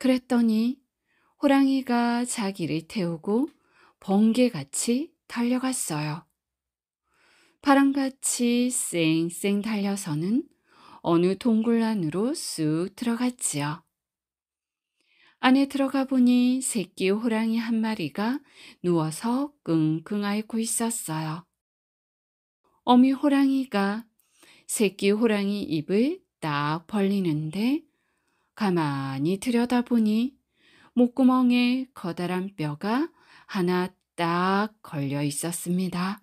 그랬더니 호랑이가 자기를 태우고 번개같이 달려갔어요. 바람같이 쌩쌩 달려서는 어느 동굴 안으로 쑥 들어갔지요. 안에 들어가 보니 새끼 호랑이 한 마리가 누워서 끙끙 앓고 있었어요. 어미 호랑이가 새끼 호랑이 입을 딱 벌리는데 가만히 들여다보니 목구멍에 커다란 뼈가 하나 딱 걸려 있었습니다.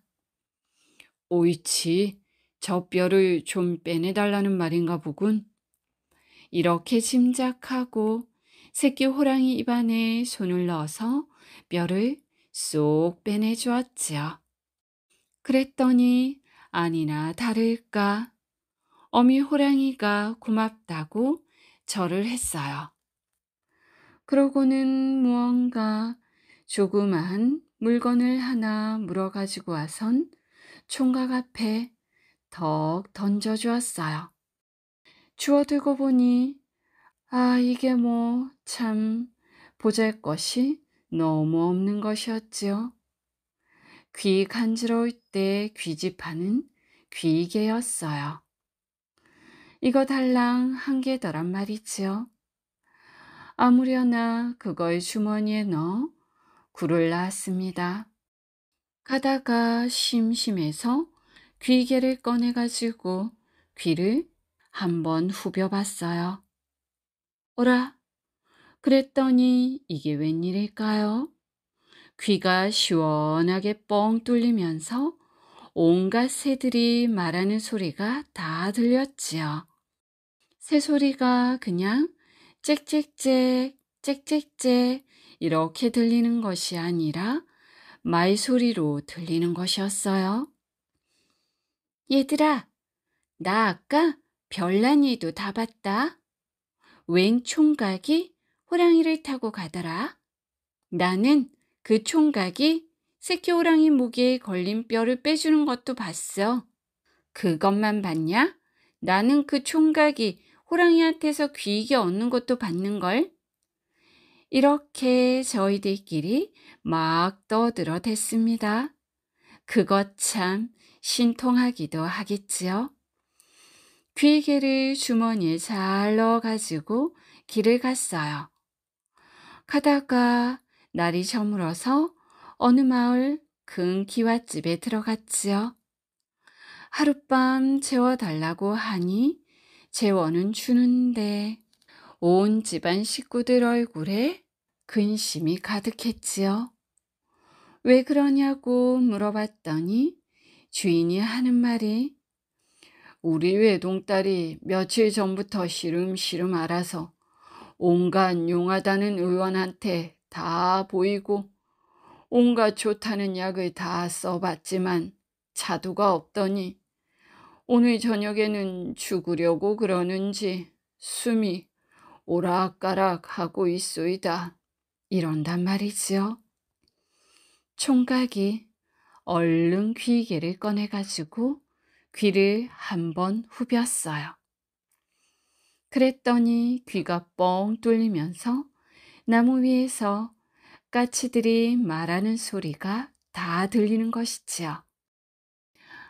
오이치, 저 뼈를 좀 빼내달라는 말인가 보군. 이렇게 짐작하고 새끼 호랑이 입안에 손을 넣어서 뼈를 쏙 빼내주었지요. 그랬더니 아니나 다를까 어미 호랑이가 고맙다고 절을 했어요. 그러고는 무언가 조그마한 물건을 하나 물어 가지고 와선 총각 앞에 덕 던져 주었어요. 주워 들고 보니 아 이게 뭐 참 보잘 것이 너무 없는 것이었지요. 귀 간지러울 때 귀집하는 귀개였어요. 이거 달랑 한 개더란 말이지요. 아무려나 그걸 주머니에 넣어 굴을 낳았습니다. 가다가 심심해서 귀개를 꺼내가지고 귀를 한번 후벼봤어요. 어라? 그랬더니 이게 웬일일까요? 귀가 시원하게 뻥 뚫리면서 온갖 새들이 말하는 소리가 다 들렸지요. 새소리가 그냥 짹짹짹, 짹짹짹 이렇게 들리는 것이 아니라 말 소리로 들리는 것이었어요. 얘들아, 나 아까 별난이도 다 봤다. 웬 총각이 호랑이를 타고 가더라. 나는 그 총각이 새끼 호랑이 목에 걸린 뼈를 빼주는 것도 봤어. 그것만 봤냐? 나는 그 총각이 호랑이한테서 귀이게 얻는 것도 받는 걸. 이렇게 저희들끼리 막 떠들어 댔습니다. 그것 참 신통하기도 하겠지요. 귀개를 주머니에 잘 넣어가지고 길을 갔어요. 가다가 날이 저물어서 어느 마을 근 기와집에 들어갔지요. 하룻밤 재워달라고 하니 재원은 주는데 온 집안 식구들 얼굴에 근심이 가득했지요. 왜 그러냐고 물어봤더니 주인이 하는 말이 우리 외동딸이 며칠 전부터 시름시름 알아서 온갖 용하다는 의원한테 다 보이고 온갖 좋다는 약을 다 써봤지만 자두가 없더니 오늘 저녁에는 죽으려고 그러는지 숨이 오락가락 하고 있소이다. 이런단 말이지요. 총각이 얼른 귀개를 꺼내가지고 귀를 한번 후볐어요. 그랬더니 귀가 뻥 뚫리면서 나무 위에서 까치들이 말하는 소리가 다 들리는 것이지요.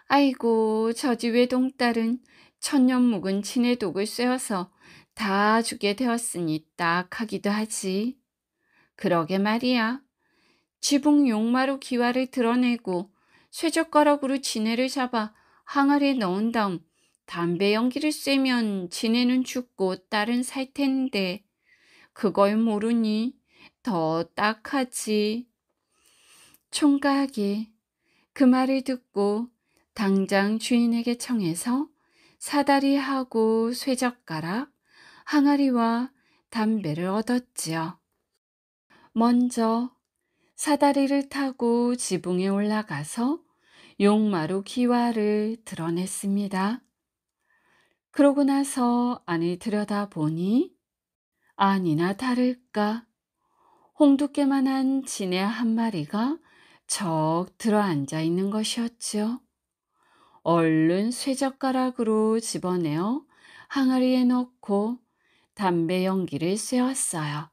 아이고 저 집의 동딸은 천년 묵은 친의 독을 쐬어서 다 주게 되었으니 딱하기도 하지. 그러게 말이야. 지붕 용마로 기와를 드러내고 쇠젓가락으로 지네를 잡아 항아리에 넣은 다음 담배 연기를 쐬면 지네는 죽고 딸은 살 텐데 그걸 모르니 더 딱하지. 총각이 그 말을 듣고 당장 주인에게 청해서 사다리하고 쇠젓가락, 항아리와 담배를 얻었지요. 먼저 사다리를 타고 지붕에 올라가서 용마루 기와를 드러냈습니다. 그러고 나서 안을 들여다보니 아니나 다를까 홍두깨만한 진해 한 마리가 적 들어앉아 있는 것이었지요. 얼른 쇠젓가락으로 집어내어 항아리에 넣고 담배 연기를 쐬었어요.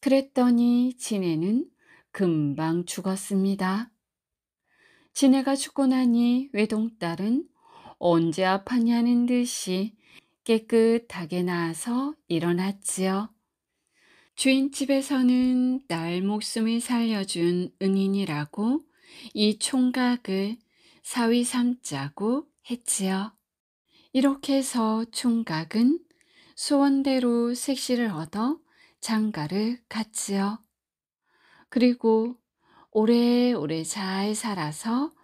그랬더니 지네는 금방 죽었습니다. 지네가 죽고 나니 외동딸은 언제 아팠냐는 듯이 깨끗하게 나아서 일어났지요. 주인집에서는 날 목숨을 살려준 은인이라고 이 총각을 사위 삼자고 했지요. 이렇게 해서 총각은 소원대로 색시를 얻어 장가를 갔지요. 그리고 오래오래 잘 살아서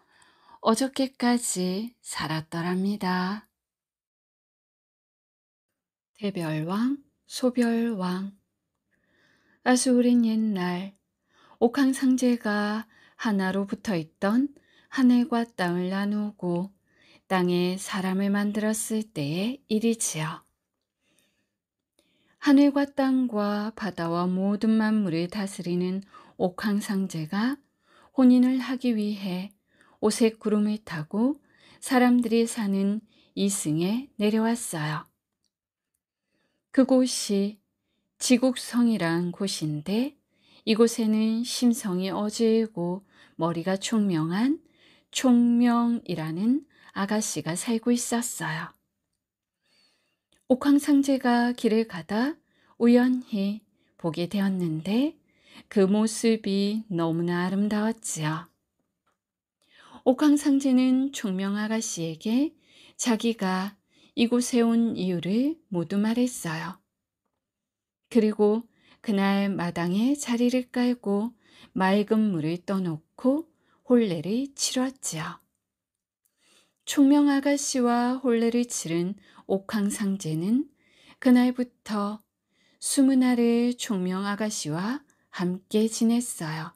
어저께까지 살았더랍니다. 대별왕, 소별왕 아주구린 옛날 옥황상제가 하나로 붙어 있던 하늘과 땅을 나누고 땅에 사람을 만들었을 때의 일이지요. 하늘과 땅과 바다와 모든 만물을 다스리는 옥황상제가 혼인을 하기 위해 오색 구름을 타고 사람들이 사는 이승에 내려왔어요. 그곳이 지국성이란 곳인데 이곳에는 심성이 어지고 머리가 총명한 총명이라는 아가씨가 살고 있었어요. 옥황상제가 길을 가다 우연히 보게 되었는데 그 모습이 너무나 아름다웠지요. 옥황상제는 총명 아가씨에게 자기가 이곳에 온 이유를 모두 말했어요. 그리고 그날 마당에 자리를 깔고 맑은 물을 떠놓고 홀레를 치렀지요. 총명 아가씨와 홀레를 치른 옥황상제는 그날부터 수문날을 총명 아가씨와 함께 지냈어요.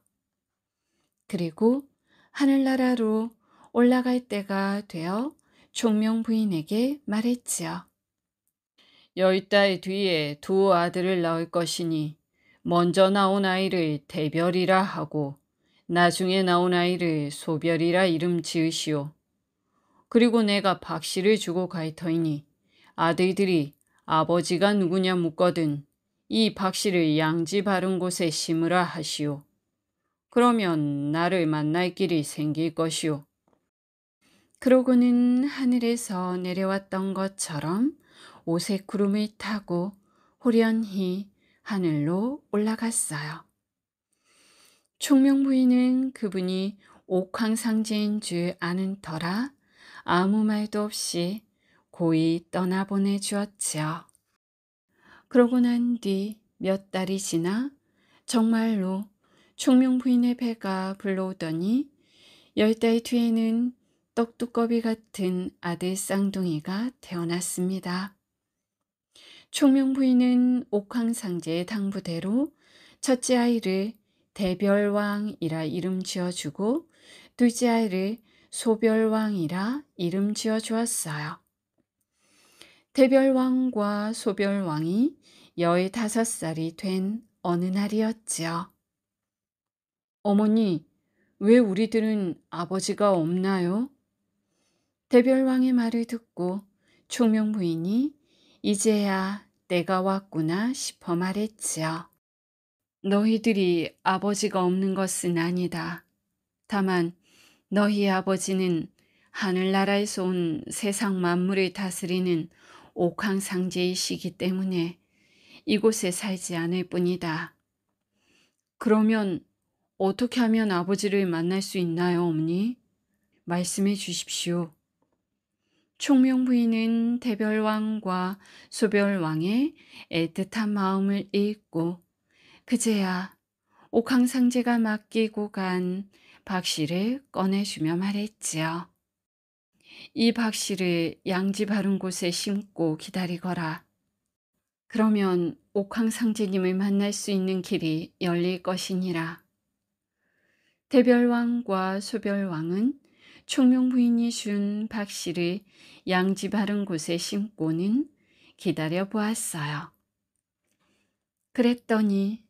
그리고 하늘나라로 올라갈 때가 되어 총명 부인에게 말했지요. 열 달 뒤에 두 아들을 낳을 것이니 먼저 나온 아이를 대별이라 하고 나중에 나온 아이를 소별이라 이름 지으시오. 그리고 내가 박씨를 주고 가이터이니 아들들이 아버지가 누구냐 묻거든 이 박씨를 양지 바른 곳에 심으라 하시오. 그러면 나를 만날 길이 생길 것이오. 그러고는 하늘에서 내려왔던 것처럼 오색 구름을 타고 호련히 하늘로 올라갔어요. 총명 부인은 그분이 옥황상제인 줄 아는 터라 아무 말도 없이 고이 떠나보내 주었지요. 그러고 난 뒤 몇 달이 지나 정말로 총명 부인의 배가 불러오더니 열 달 뒤에는 떡두꺼비 같은 아들 쌍둥이가 태어났습니다. 총명 부인은 옥황상제의 당부대로 첫째 아이를 대별왕이라 이름 지어주고 둘째 아이를 소별왕이라 이름 지어주었어요. 대별왕과 소별왕이 열다섯 살이 된 어느 날이었지요. 어머니, 왜 우리들은 아버지가 없나요? 대별왕의 말을 듣고 총명 부인이 이제야 내가 왔구나 싶어 말했지요. 너희들이 아버지가 없는 것은 아니다. 다만 너희 아버지는 하늘나라에서 온 세상 만물을 다스리는 옥황상제이시기 때문에 이곳에 살지 않을 뿐이다. 그러면 어떻게 하면 아버지를 만날 수 있나요, 어머니? 말씀해 주십시오. 총명 부인은 대별왕과 소별왕의 애틋한 마음을 읽고 그제야 옥황상제가 맡기고 간 박씨를 꺼내주며 말했지요. 이 박씨를 양지 바른 곳에 심고 기다리거라. 그러면 옥황상제님을 만날 수 있는 길이 열릴 것이니라. 대별왕과 소별왕은 총룡 부인이 준 박씨를 양지 바른 곳에 심고는 기다려 보았어요. 그랬더니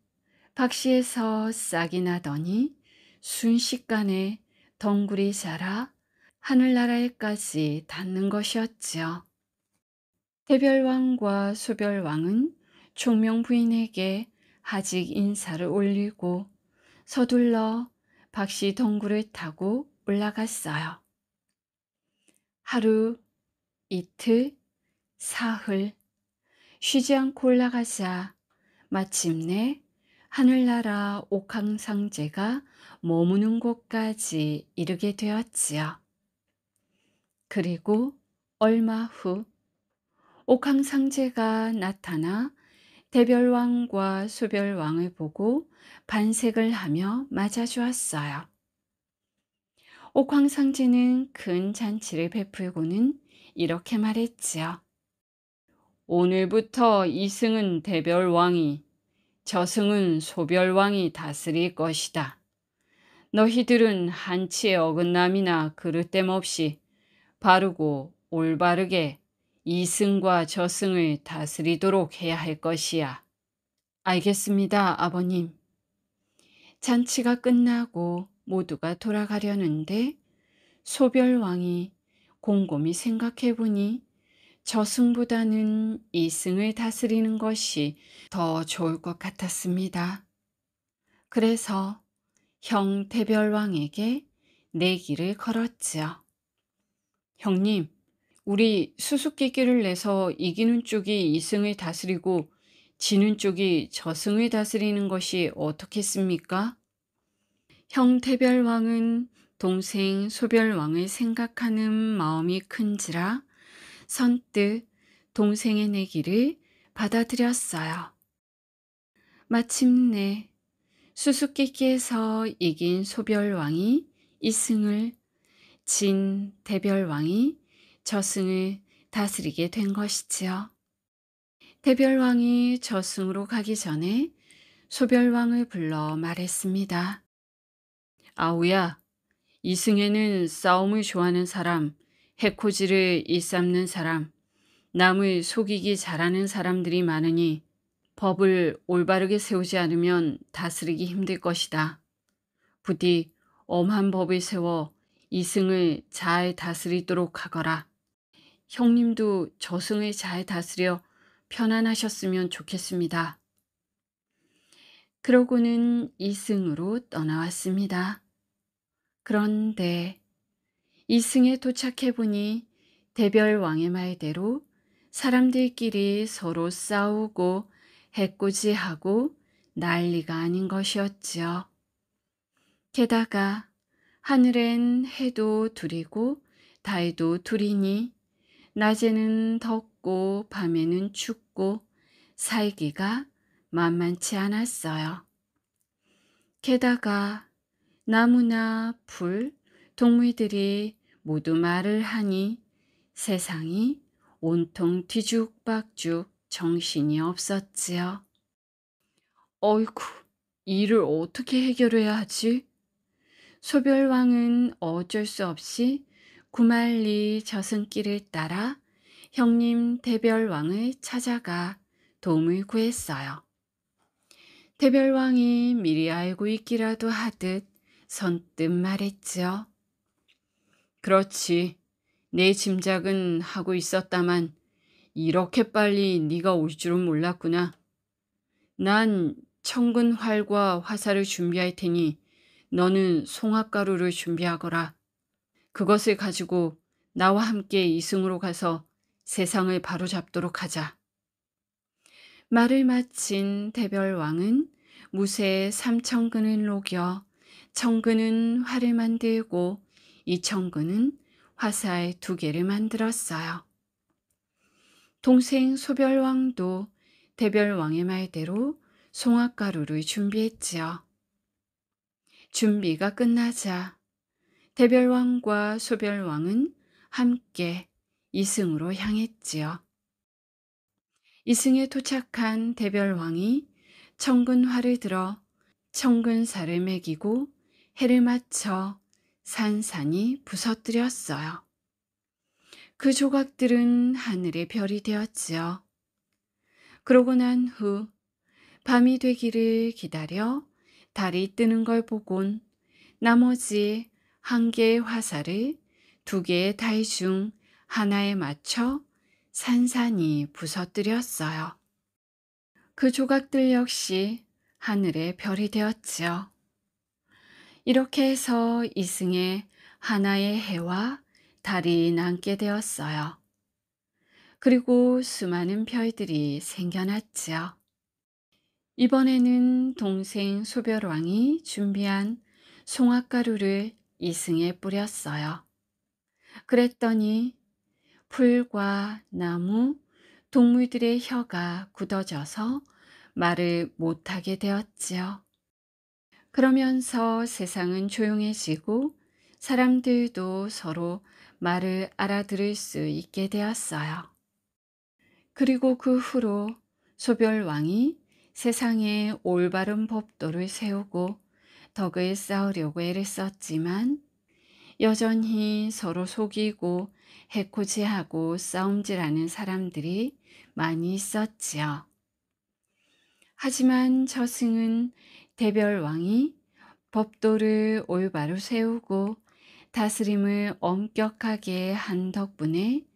박씨에서 싹이 나더니 순식간에 덩굴이 자라 하늘나라에까지 닿는 것이었지요. 태별왕과 수별왕은 총명 부인에게 하직 인사를 올리고 서둘러 박씨 덩굴을 타고 올라갔어요. 하루, 이틀, 사흘 쉬지 않고 올라가자 마침내 하늘나라 옥황상제가 머무는 곳까지 이르게 되었지요. 그리고 얼마 후 옥황상제가 나타나 대별왕과 수별왕을 보고 반색을 하며 맞아주었어요. 옥황상제는 큰 잔치를 베풀고는 이렇게 말했지요. 오늘부터 이승은 대별왕이 저승은 소별왕이 다스릴 것이다. 너희들은 한치의 어긋남이나 그릇됨 없이 바르고 올바르게 이승과 저승을 다스리도록 해야 할 것이야. 알겠습니다, 아버님. 잔치가 끝나고 모두가 돌아가려는데 소별왕이 곰곰이 생각해보니 저승보다는 이승을 다스리는 것이 더 좋을 것 같았습니다. 그래서 형 태별왕에게 내기를 걸었지요. 형님, 우리 수수께끼를 내서 이기는 쪽이 이승을 다스리고 지는 쪽이 저승을 다스리는 것이 어떻겠습니까? 형태별왕은 동생 소별왕을 생각하는 마음이 큰지라 선뜻 동생의 내기를 받아들였어요. 마침내 수수께끼에서 이긴 소별왕이 이승을, 진 대별왕이 저승을 다스리게 된 것이지요. 대별왕이 저승으로 가기 전에 소별왕을 불러 말했습니다. 아우야, 이승에는 싸움을 좋아하는 사람, 해코지를 일삼는 사람, 남을 속이기 잘하는 사람들이 많으니 법을 올바르게 세우지 않으면 다스리기 힘들 것이다. 부디 엄한 법을 세워 이승을 잘 다스리도록 하거라. 형님도 저승을 잘 다스려 편안하셨으면 좋겠습니다. 그러고는 이승으로 떠나왔습니다. 그런데 이승에 도착해 보니 대별 왕의 말대로 사람들끼리 서로 싸우고 해꼬지하고 난리가 아닌 것이었지요. 게다가 하늘엔 해도 둘이고 달도 둘이니 낮에는 덥고 밤에는 춥고 살기가 만만치 않았어요. 게다가 나무나 불, 동무이들이 모두 말을 하니 세상이 온통 뒤죽박죽 정신이 없었지요. 어이쿠 일을 어떻게 해결해야 하지? 소별왕은 어쩔 수 없이 구말리 저승길을 따라 형님 대별왕을 찾아가 도움을 구했어요. 대별왕이 미리 알고 있기라도 하듯 선뜻 말했지요. 그렇지. 내 짐작은 하고 있었다만 이렇게 빨리 네가 올 줄은 몰랐구나. 난 천근 활과 화살을 준비할 테니 너는 송악가루를 준비하거라. 그것을 가지고 나와 함께 이승으로 가서 세상을 바로잡도록 하자. 말을 마친 대별왕은 무쇠 삼천근을 녹여 천근은 활을 만들고 이청군은화사의두 개를 만들었어요. 동생 소별왕도 대별왕의 말대로 송악가루를 준비했지요. 준비가 끝나자 대별왕과 소별왕은 함께 이승으로 향했지요. 이승에 도착한 대별왕이 청군화를 들어 청군사를 매기고 해를 맞춰 산산이 부서뜨렸어요. 그 조각들은 하늘의 별이 되었지요. 그러고 난 후 밤이 되기를 기다려 달이 뜨는 걸 보곤 나머지 한 개의 화살을 두 개의 달 중 하나에 맞춰 산산이 부서뜨렸어요. 그 조각들 역시 하늘의 별이 되었지요. 이렇게 해서 이승에 하나의 해와 달이 남게 되었어요. 그리고 수많은 별들이 생겨났지요. 이번에는 동생 소별왕이 준비한 송화가루를 이승에 뿌렸어요. 그랬더니 풀과 나무, 동물들의 혀가 굳어져서 말을 못하게 되었지요. 그러면서 세상은 조용해지고 사람들도 서로 말을 알아들을 수 있게 되었어요. 그리고 그 후로 소별왕이 세상에 올바른 법도를 세우고 덕을 쌓으려고 애를 썼지만 여전히 서로 속이고 해코지하고 싸움질하는 사람들이 많이 있었지요. 하지만 저승은 대별왕이 법도를 올바로 세우고 다스림을 엄격하게 한 덕분에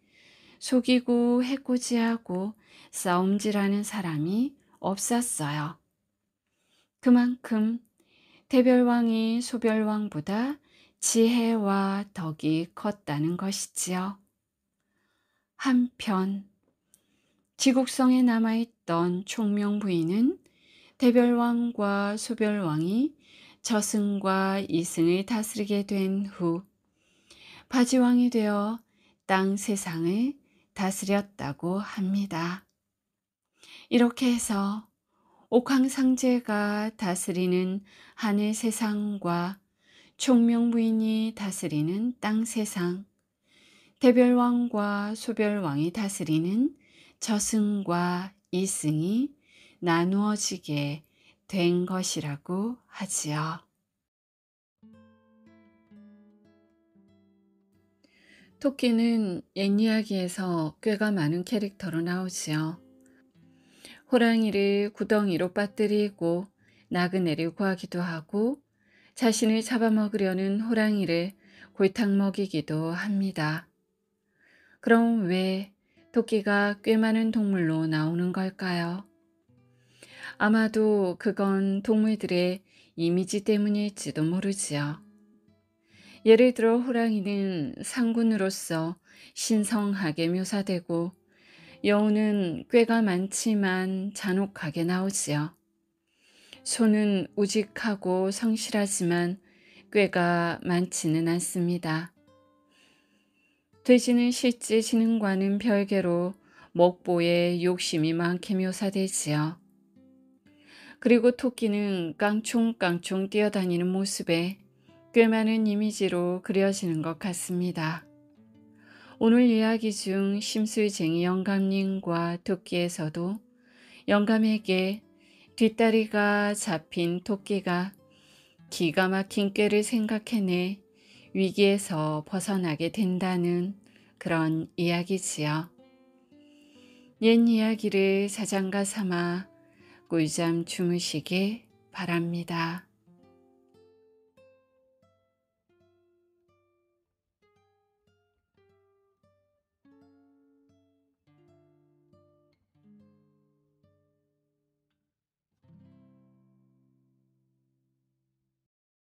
속이고 해코지하고 싸움질하는 사람이 없었어요. 그만큼 대별왕이 소별왕보다 지혜와 덕이 컸다는 것이지요. 한편 지국성에 남아있던 총명 부인은 대별왕과 소별왕이 저승과 이승을 다스리게 된 후 바지왕이 되어 땅 세상을 다스렸다고 합니다. 이렇게 해서 옥황상제가 다스리는 하늘 세상과 총명부인이 다스리는 땅 세상, 대별왕과 소별왕이 다스리는 저승과 이승이 나누어지게 된 것이라고 하지요. 토끼는 옛 이야기에서 꾀가 많은 캐릭터로 나오지요. 호랑이를 구덩이로 빠뜨리고 나그네를 구하기도 하고 자신을 잡아먹으려는 호랑이를 골탕 먹이기도 합니다. 그럼 왜 토끼가 꽤 많은 동물로 나오는 걸까요? 아마도 그건 동물들의 이미지 때문일지도 모르지요. 예를 들어 호랑이는 상군으로서 신성하게 묘사되고 여우는 꾀가 많지만 잔혹하게 나오지요. 소는 우직하고 성실하지만 꾀가 많지는 않습니다. 돼지는 실제 지능과는 별개로 먹보에 욕심이 많게 묘사되지요. 그리고 토끼는 깡총깡총 뛰어다니는 모습에 꽤 많은 이미지로 그려지는 것 같습니다. 오늘 이야기 중 심술쟁이 영감님과 토끼에서도 영감에게 뒷다리가 잡힌 토끼가 기가 막힌 꾀를 생각해내 위기에서 벗어나게 된다는 그런 이야기지요. 옛 이야기를 사장가 삼아 꿀잠 주무시기 바랍니다.